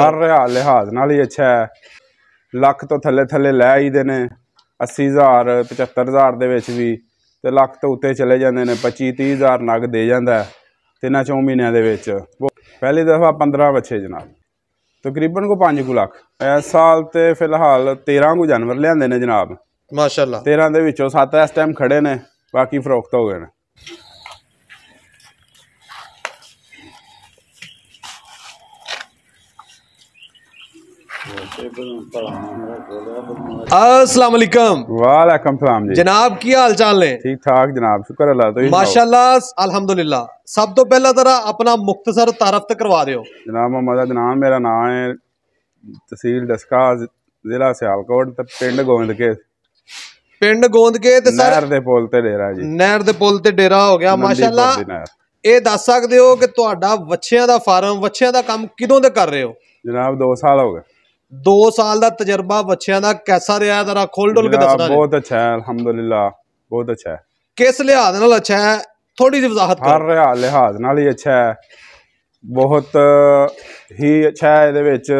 ਹਰ ਰਿਹਾ ਲਿਹਾਜ਼ ਨਾਲ ਹੀ ਅੱਛਾ ਹੈ ਲੱਖ ਤੋਂ ਥੱਲੇ ਥੱਲੇ ਲੈ ਦੇ ਨੇ 80000 75000 ਦੇ ਵਿੱਚ ਵੀ ਤੇ ਲੱਖ ਤੋਂ ਉੱਤੇ ਚਲੇ ਜਾਂਦੇ ਨੇ 25 30000 ਨਗ ਦੇ ਜਾਂਦਾ ਤਿੰਨਾਂ ਚੋਂ ਮਹੀਨਿਆਂ ਦੇ ਵਿੱਚ ਪਹਿਲੀ ਦਫਾ 15 ਬੱਚੇ ਜਨਾਬ ਤਕਰੀਬਨ ਕੋ 5 ਕੁ ਲੱਖ ਇਸ ਸਾਲ ਤੇ ਫਿਲਹਾਲ 13 ਕੁ ਜਾਨਵਰ ਲਿਆਂਦੇ ਨੇ ਜਨਾਬ ਮਾਸ਼ਾਅੱਲਾ 13 ਦੇ ਵਿੱਚੋਂ 7 ਇਸ ਟਾਈਮ ਖੜੇ ਨੇ ਬਾਕੀ ਫਰੋਖਤ ਹੋ ਗਏ ਨੇ ਅਸਲਾਮ ਅਲੈਕਮ ਵਾਲੇਕਮ ਸਲਾਮ ਜੀ ਜਨਾਬ ਕੀ ਹਾਲ ਚਾਲ ਨੇ ਠੀਕ ਠਾਕ ਜਨਾਬ ਸ਼ੁਕਰ ਅੱਲਾਹ ਤੋਂ ਮਾਸ਼ਾਅੱਲਾ ਅਲਹਮਦੁਲਿਲਾ ਸਭ ਤੋਂ ਪਹਿਲਾਂ ਤਰਾ ਆਪਣਾ ਮੁਖਤਸਰ ਤਾਰਫਤ ਕਰਵਾ ਦਿਓ ਜਨਾਬ ਦਾ ਨਾਮ ਮੇਰਾ ਨਾਮ ਹੈ ਤਹਿਸੀਲ ਦਸਕਾ ਜ਼ਿਲ੍ਹਾ ਸਿਆਲਕੋਟ ਤੇ ਪਿੰਡ ਗੋਇੰਦਕੇ ਪਿੰਡ ਗੋਇੰਦਕੇ ਤੇ ਸਰ ਨਹਿਰ ਦੇ ਪੁਲ ਤੇ ਡੇਰਾ ਜੀ ਨਹਿਰ ਦੇ ਪੁਲ ਤੇ ਡੇਰਾ ਹੋ ਗਿਆ ਮਾਸ਼ਾਅੱਲਾ ਇਹ ਦੱਸ ਸਕਦੇ ਹੋ ਕਿ ਤੁਹਾਡਾ ਵੱਛਿਆਂ ਦਾ ਫਾਰਮ ਵੱਛਿਆਂ ਦਾ ਕੰਮ ਕਿਦੋਂ ਦੇ ਕਰ ਰਹੇ ਹੋ ਜਨਾਬ 2 ਸਾਲ ਹੋ ਗਏ 2 ਸਾਲ ਦਾ ਤਜਰਬਾ ਬੱਚਿਆਂ ਦਾ ਕਿਹਦਾ ਰਿਹਾ ਜਰਾ ਖੋਲ ਡੋਲ ਕੇ ਦੱਸਣਾ ਬਹੁਤ ਅੱਛਾ ਹੈ ਅਲਹਮਦੁਲਿਲਾ ਬਹੁਤ ਅੱਛਾ ਹੈ ਕਿਸ ਲਿਹਾਜ਼ ਨਾਲ ਅੱਛਾ ਹੈ ਥੋੜੀ ਜਿਹੀ ਵਜ਼ਾਹਤ ਕਰ ਹਰ ਲਿਹਾਜ਼ ਨਾਲ ਹੀ ਅੱਛਾ ਹੈ ਬਹੁਤ ਹੀ ਅੱਛਾ ਹੈ ਇਹਦੇ ਵਿੱਚ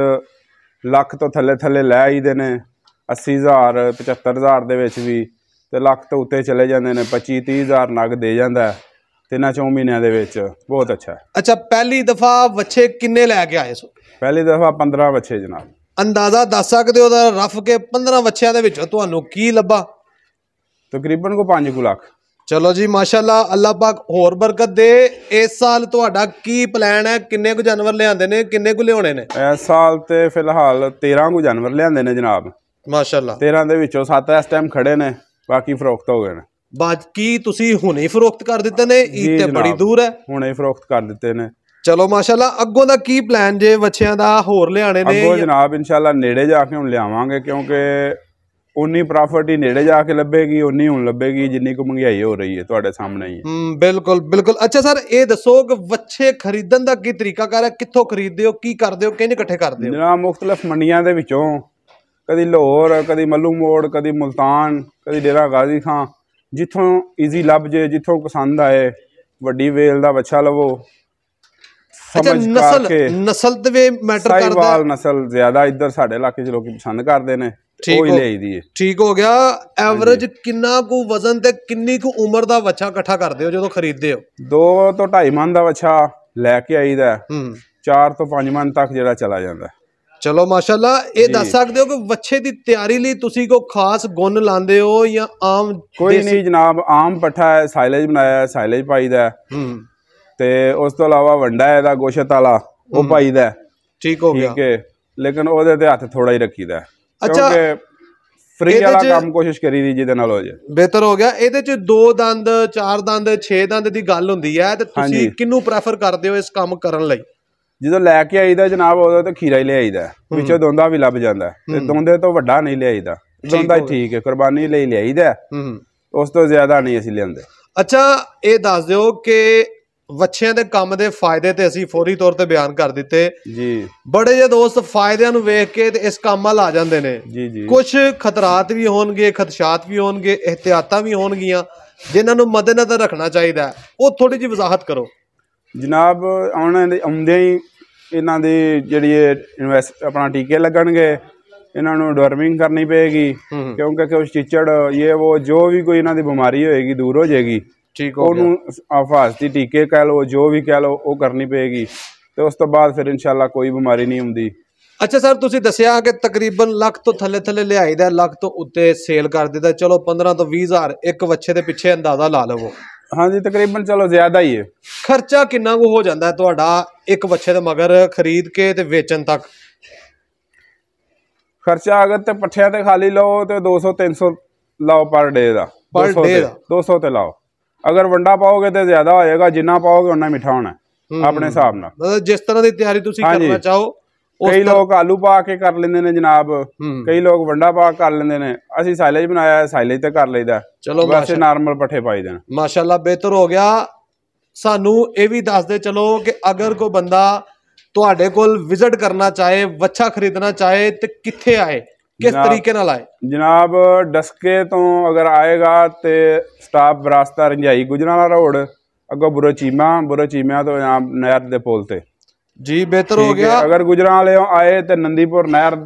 ਲੱਖ ਤੋਂ ਥੱਲੇ ਥੱਲੇ ਲੈ ਆਈਦੇ ਨੇ 80000 75000 ਦੇ ਵਿੱਚ ਵੀ ਤੇ ਲੱਖ ਤੋਂ ਉੱਤੇ ਚਲੇ ਜਾਂਦੇ ਨੇ 25 30000 ਨਗ ਦੇ ਜਾਂਦਾ ਤਿੰਨਾਂ ਚੋਂ ਮਹੀਨਿਆਂ ਦੇ ਵਿੱਚ ਬਹੁਤ ਅੱਛਾ ਅੱਛਾ ਪਹਿਲੀ ਦਫਾ ਬੱਚੇ ਕਿੰਨੇ ਲੈ ਕੇ ਆਏ ਸੋ ਪਹਿਲੀ ਦਫਾ 15 ਬੱਚੇ ਜਨਾਬ ਅੰਦਾਜ਼ਾ ਦੱਸ ਸਕਦੇ ਹੋ ਦਾ ਰਫ ਕੇ 15 ਬੱਚਿਆਂ ਦੇ ਵਿੱਚੋਂ ਤੁਹਾਨੂੰ ਕੀ ਲੱਭਾ ਤਕਰੀਬਨ ਕੋ 5 ਲੱਖ ਚਲੋ ਜੀ ਮਾਸ਼ਾਅੱਲਾ ਅੱਲਾਹ ਪਾਕ ਹੋਰ ਬਰਕਤ ਦੇ ਇਸ ਸਾਲ ਤੁਹਾਡਾ ਕੀ ਪਲਾਨ ਹੈ ਕਿੰਨੇ ਕੁ ਜਾਨਵਰ ਲਿਆਂਦੇ ਨੇ ਕਿੰਨੇ ਕੁ ਲਿਆਉਣੇ ਨੇ ਇਸ ਸਾਲ ਤੇ ਫਿਲਹਾਲ 13 ਕੁ ਜਾਨਵਰ ਲਿਆਂਦੇ ਨੇ ਜਨਾਬ ਮਾਸ਼ਾਅੱਲਾ 13 ਦੇ ਵਿੱਚੋਂ 7 ਇਸ ਟਾਈਮ ਖੜੇ ਨੇ ਬਾਕੀ ਫਰੋਖਤ ਹੋ ਗਏ ਨੇ ਬਾਕੀ ਤੁਸੀਂ ਹੁਣੇ ਫਰੋਖਤ ਕਰ ਦਿੱਤੇ ਨੇ ਇਹ ਤੇ ਬੜੀ ਦੂਰ ਹੈ ਹੁਣੇ ਫਰੋਖਤ ਕਰ ਦਿੱਤੇ ਨੇ ਚਲੋ ਮਾਸ਼ਾਅੱਲਾ ਅੱਗੋਂ ਦਾ ਕੀ ਪਲਾਨ ਜੇ ਬੱਚਿਆਂ ਦਾ ਹੋਰ ਲਿਆਣੇ ਨੇ ਅੱਗੋਂ ਜਨਾਬ ਇਨਸ਼ਾਅੱਲਾ ਨੇੜੇ ਜਾ ਕੇ ਹੁਣ ਲਿਆਵਾਂਗੇ ਕਿਉਂਕਿ ਉਨੀ ਪ੍ਰਾਪਰਟੀ ਨੇੜੇ ਜਾ ਕੇ ਲੱਭੇਗੀ ਉਨੀ ਹੁਣ ਲੱਭੇਗੀ ਜਿੰਨੀ ਕੁ ਮਹਿੰਗਾਈ ਹੋ ਰਹੀ ਹੈ ਤੁਹਾਡੇ ਸਾਹਮਣੇ ਹੀ ਬਿਲਕੁਲ ਬਿਲਕੁਲ ਅੱਛਾ ਸਰ ਇਹ ਦੱਸੋ ਕਿ ਵੱਛੇ ਖਰੀਦਣ ਦਾ ਕੀ ਤਰੀਕਾ ਕਰ ਹੈ ਕਿੱਥੋਂ ਖਰੀਦਦੇ ਹੋ ਕੀ ਕਰਦੇ ਹੋ ਕਿੰਨੇ ਇਕੱਠੇ ਕਰਦੇ ਹੋ ਜਨਾਬ ਮੁxtਲਫ ਮੰਡੀਆਂ ਦੇ ਵਿੱਚੋਂ ਕਦੀ ਲਾਹੌਰ ਕਦੀ ਮੱਲੂ ਮੋੜ ਕਦੀ ਮਲਤਾਨ ਕਦੀ ਡੇਰਾ ਗਾਜ਼ੀ ਖਾਂ ਜਿੱਥੋਂ ਈਜ਼ੀ ਲੱਭ ਜੇ ਜਿੱਥੋਂ ਪਸੰਦ ਆਏ ਵੱਡੀ ਵੇਲ ਦਾ ਬੱਚਾ ਲਵੋ ਅੱਛਾ ਨਸਲ ਨਸਲ ਤੇ ਵੀ ਮੈਟਰ ਕਰਦਾ ਸਾਈਵਾਲ ਨਸਲ ਜ਼ਿਆਦਾ ਇੱਧਰ ਸਾਡੇ ਇਲਾਕੇ 'ਚ ਲੋਕੀ ਪਸੰਦ ਕਰਦੇ ਨੇ ਉਹ ਹੀ ਲਈਦੀ ਦੀ ਠੀਕ ਹੋ ਗਿਆ ਐਵਰੇਜ ਕਿੰਨਾ ਕੁ ਵਜ਼ਨ ਤੇ ਕਿੰਨੀ ਕੁ ਉਮਰ ਦਾ ਵੱਛਾ ਇਕੱਠਾ ਕਰਦੇ ਹੋ ਜਦੋਂ ਖਰੀਦਦੇ ਹੋ 2 ਤੋਂ 2.5 ਮਨ ਦਾ ਵੱਛਾ ਲੈ ਕੇ ਆਈਦਾ ਹੂੰ 4 ਤੋਂ 5 ਮਨ ਤੱਕ ਜਿਹੜਾ ਚਲਾ ਜਾਂਦਾ ਚਲੋ ਮਾਸ਼ਾਅੱਲਾ ਇਹ ਦੱਸ ਸਕਦੇ ਹੋ ਕਿ ਵੱਛੇ ਦੀ ਤਿਆਰੀ ਲਈ ਤੁਸੀਂ ਕੋ ਖਾਸ ਗੁਣ ਲਾਉਂਦੇ ਹੋ ਜਾਂ ਆਮ ਕੋਈ ਨਹੀਂ ਜਨਾਬ ਆਮ ਪੱਠਾ ਹੈ ਸਾਇਲੇਜ ਬਣਾਇਆ ਹੈ ਸਾਇਲੇਜ ਪਾਈਦਾ ਹੂੰ ਤੇ ਉਸ ਤੋਂ ਇਲਾਵਾ ਵੰਡਾ ਇਹਦਾ ਗੋਸ਼ਤ ਵਾਲਾ ਉਹ ਭਾਈ ਦਾ ਠੀਕ ਹੋ ਗਿਆ ਠੀਕ ਹੈ ਲੇਕਿਨ ਉਹਦੇ ਤੇ ਹੱਥ ਥੋੜਾ ਹੀ ਰੱਖੀਦਾ ਅੱਛਾ ਫ੍ਰੀ ਵਾਲਾ ਕੰਮ ਕੋਸ਼ਿਸ਼ ਕਰੀ ਦੀ ਜਿਹਦੇ ਨਾਲ ਹੋ ਜਾ ਬਿਹਤਰ ਹੋ ਗਿਆ ਇਹਦੇ ਚ ਦੋ ਦੰਦ ਚਾਰ ਦੰਦ ਛੇ ਦੰਦ ਦੀ ਗੱਲ ਹੁੰਦੀ ਹੈ ਤੇ ਤੁਸੀਂ ਕਿੰਨੂੰ ਪ੍ਰੈਫਰ ਕਰਦੇ ਹੋ ਇਸ ਕੰਮ ਕਰਨ ਲਈ ਜਦੋਂ ਲੈ ਕੇ ਆਈਦਾ ਜਨਾਬ ਉਹਦਾ ਤੇ ਖੀਰਾ ਹੀ ਲਿਆਈਦਾ ਵਿੱਚੋਂ ਦੋਂਦਾ ਵੀ ਲੱਭ ਜਾਂਦਾ ਤੇ ਦੋਂਦੇ ਤੋਂ ਵੱਡਾ ਨਹੀਂ ਲਿਆਈਦਾ ਦੋਂਦਾ ਠੀਕ ਹੈ ਕੁਰਬਾਨੀ ਲਈ ਲਿਆਈਦਾ ਉਸ ਤੋਂ ਜ਼ਿਆਦਾ ਨਹੀਂ ਅਸੀਂ ਲੈਂਦੇ ਅੱਛਾ ਇਹ ਦੱਸ ਦਿਓ ਕਿ ਵੱਛਿਆਂ ਦੇ ਕੰਮ ਦੇ ਫਾਇਦੇ ਤੇ ਅਸੀਂ ਫੌਰੀ ਤੌਰ ਤੇ ਬਿਆਨ ਕਰ ਦਿੱਤੇ ਜੀ ਬੜੇ ਜੇ ਦੋਸਤ ਫਾਇਦਿਆਂ ਨੂੰ ਵੇਖ ਕੇ ਤੇ ਇਸ ਕੰਮ ਵੱਲ ਆ ਜਾਂਦੇ ਨੇ ਜੀ ਜੀ ਕੁਝ ਖਤਰਾਤ ਵੀ ਹੋਣਗੇ ਖਦਸ਼ਾਤ ਵੀ ਹੋਣਗੇ ਇhtiyatਾਂ ਵੀ ਹੋਣਗੀਆਂ ਜਿਨ੍ਹਾਂ ਨੂੰ ਮੱਦੇਨਜ਼ਰ ਰੱਖਣਾ ਚਾਹੀਦਾ ਉਹ ਥੋੜੀ ਜਿਹੀ ਵਜ਼ਾਹਤ ਕਰੋ ਜਨਾਬ ਆਉਣ ਦੇ ਆਉਂਦੇ ਹੀ ਇਹਨਾਂ ਦੇ ਜਿਹੜੀ ਇਨਵੈਸਟ ਆਪਣਾ ਟੀਕੇ ਲੱਗਣਗੇ ਇਹਨਾਂ ਨੂੰ ਡਰਮਿੰਗ ਕਰਨੀ ਪਏਗੀ ਕਿਉਂਕਿ ਕੁਝ ਚਿਚੜ ਇਹ ਉਹ ਜੋ ਵੀ ਕੋਈ ਇਹਨਾਂ ਦੀ ਬਿਮਾਰੀ ਹੋਏਗੀ ਦੂਰ ਹੋ ਜਾਏਗੀ ਠੀਕ ਹੋ ਗਿਆ ਉਹਨੂੰ ਆਫਾਜ਼ਤੀ ਟੀਕੇ ਕਹਿ ਲੋ ਜੋ ਵੀ ਕਹਿ ਲੋ ਉਹ ਕਰਨੀ ਪਏਗੀ ਤੇ ਉਸ ਤੋਂ ਬਾਅਦ ਫਿਰ ਇਨਸ਼ਾਅੱਲਾ ਕੋਈ ਬਿਮਾਰੀ ਨਹੀਂ ਹੁੰਦੀ ਅੱਛਾ ਸਰ ਤੁਸੀਂ ਦੱਸਿਆ ਕਿ ਤਕਰੀਬਨ ਲੱਖ ਤੋਂ ਥੱਲੇ ਥੱਲੇ ਦਾ ਲੱਖ ਤੋਂ ਉੱਤੇ ਸੇਲ ਕਰ ਦਿੰਦਾ ਚਲੋ 15 ਤੋਂ 20000 ਇੱਕ ਵੱਛੇ ਦੇ ਪਿੱਛੇ ਅੰਦਾਜ਼ਾ ਲਾ ਲਵੋ ਹਾਂਜੀ ਤਕਰੀਬਨ ਚਲੋ ਜ਼ਿਆਦਾ ਹੀ ਹੈ ਖਰਚਾ ਕਿੰਨਾ ਕੁ ਹੋ ਜਾਂਦਾ ਤੁਹਾਡਾ ਇੱਕ ਵੱਛੇ ਦੇ ਮਗਰ ਖਰੀਦ ਕੇ ਤੇ ਵੇਚਣ ਤੱਕ ਖਰਚਾ ਅਗਰ ਤੇ ਪੱਠਿਆਂ ਤੇ ਖਾਲੀ ਲਓ ਤੇ 200 300 ਲਾਓ ਪਰ ਡੇ ਦਾ ਪਰ ਡੇ ਦਾ 200 ਤੇ ਲਾਓ ਅਗਰ ਵੰਡਾ ਪਾਓਗੇ ਤੇ ਜ਼ਿਆਦਾ ਹੋਏਗਾ ਜਿੰਨਾ ਪਾਓਗੇ ਉਨਾ ਮਿੱਠਾ ਹੋਣਾ ਆਪਣੇ ਹਿਸਾਬ ਨਾਲ ਮਤਲਬ ਜਿਸ ਤਰ੍ਹਾਂ ਦੀ ਤਿਆਰੀ ਤੁਸੀਂ ਕਰਨਾ ਚਾਹੋ ਕਈ ਲੋਕ ਆਲੂ ਪਾ ਕੇ ਕਰ ਲੈਂਦੇ ਨੇ ਜਨਾਬ ਕਈ ਲੋਕ ਵੰਡਾ ਪਾ ਕਰ ਲੈਂਦੇ ਨੇ ਅਸੀਂ ਸਾਇਲੇਜ ਬਣਾਇਆ ਸਾਇਲੇਜ ਤੇ ਕਰ ਲਈਦਾ ਚਲੋ ਵੈਸੇ ਨਾਰਮਲ ਪੱਠੇ ਪਾਈ ਦੇਣ ਮਾਸ਼ਾਅੱਲਾ ਬਿਹਤਰ ਹੋ ਗਿਆ ਸਾਨੂੰ ਇਹ ਵੀ ਦੱਸ ਦੇ ਚਲੋ ਕਿ ਅਗਰ ਕੋਈ ਬੰਦਾ ਤੁਹਾਡੇ ਕੋਲ ਵਿਜ਼ਿਟ ਕਰਨਾ ਚਾਹੇ ਵੱਛਾ ਖਰੀਦਣਾ ਚਾਹੇ ਤੇ ਕਿੱਥੇ ਆਏ ਕਿਸ ਤਰੀਕੇ ਨਾਲ ਆਏ ਜਨਾਬ ਡਸਕੇ ਤੋਂ ਅਗਰ ਆਏਗਾ ਤੇ ਸਟਾਪ ਰਸਤਾ ਰੰਝਾਈ ਗੁਜਰਾਲਾ ਰੋਡ ਅੱਗੋਂ ਬੁਰੋ ਚੀਮਾ ਚੀਮਾ ਤੋਂ ਜਨਾਬ ਨਹਿਰ ਦੇ ਪੁਲ ਤੇ ਜੀ ਬਿਹਤਰ ਹੋ ਗਿਆ ਅਗਰ ਗੁਜਰਾਲੇ ਆਏ ਤੇ ਨੰਦੀਪੁਰ ਨਹਿਰ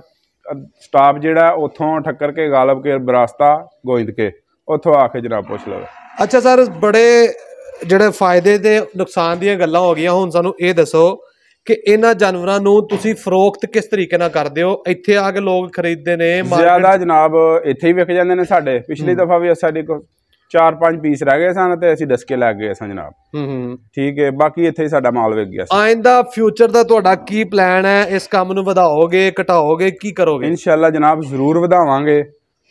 ਸਟਾਪ ਜਿਹੜਾ ਉਥੋਂ ਠੱਕਰ ਕੇ ਗਾਲਬ ਕੇ ਬਰਾਸਤਾ ਗੋਇੰਦ ਕੇ ਉਥੋਂ ਆ ਕੇ ਜਨਾਬ ਪੁੱਛ ਲਵੇ ਅੱਛਾ ਸਰ ਬੜੇ ਜਿਹੜੇ ਫਾਇਦੇ ਤੇ ਨੁਕਸਾਨ ਦੀਆਂ ਗੱਲਾਂ ਹੋ ਗਈਆਂ ਹੁਣ ਸਾਨੂੰ ਇਹ ਦੱਸੋ ਕਿ ਇਹਨਾਂ ਜਾਨਵਰਾਂ ਨੂੰ ਤੁਸੀਂ ਫਰੋਖਤ ਕਿਸ ਤਰੀਕੇ ਨਾਲ ਕਰਦੇ ਹੋ ਇੱਥੇ ਆ ਕੇ ਲੋਕ ਖਰੀਦਦੇ ਨੇ ਜ਼ਿਆਦਾ ਜਨਾਬ ਇੱਥੇ ਹੀ ਵਿਕ ਜਾਂਦੇ ਨੇ ਸਾਡੇ ਪਿਛਲੀ ਦਫਾ ਵੀ ਸਾਡੇ ਕੋਲ ਚਾਰ ਪੰਜ ਪੀਸ ਰਹਿ ਗਏ ਸਨ ਤੇ ਅਸੀਂ ਦਸਕੇ ਲੱਗ ਗਏ ਸਨ ਜਨਾਬ ਹੂੰ ਹੂੰ ਠੀਕ ਹੈ ਬਾਕੀ ਇੱਥੇ ਹੀ ਸਾਡਾ ਮਾਲ ਵਿਕ ਗਿਆ ਸੀ ਆਇੰਦਾ ਫਿਊਚਰ ਦਾ ਤੁਹਾਡਾ ਕੀ ਪਲਾਨ ਹੈ ਇਸ ਕੰਮ ਨੂੰ ਵਧਾਓਗੇ ਘਟਾਓਗੇ ਕੀ ਕਰੋਗੇ ਇਨਸ਼ਾਅੱਲਾ ਜਨਾਬ ਜ਼ਰੂਰ ਵਧਾਵਾਂਗੇ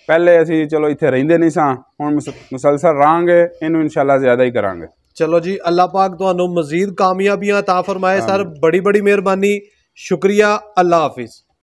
ਪਹਿਲੇ ਅਸੀਂ ਚਲੋ ਇੱਥੇ ਰਹਿੰਦੇ ਨਹੀਂ ਸਾਂ ਹੁਣ ਮੁਸਲਸਲ ਰਾਂਗੇ ਇਹਨੂੰ ਇਨਸ਼ਾਅੱਲਾ ਜ਼ਿਆਦਾ ਹੀ ਕਰਾਂਗੇ ਚਲੋ ਜੀ ਅੱਲਾ ਪਾਕ ਤੁਹਾਨੂੰ ਮਜ਼ੀਦ ਕਾਮਯਾਬੀਆਂ عطا ਫਰਮਾਏ ਸਰ ਬੜੀ ਬੜੀ ਮਿਹਰਬਾਨੀ ਸ਼ੁਕਰੀਆ ਅੱਲਾ ਹਾਫਿਜ਼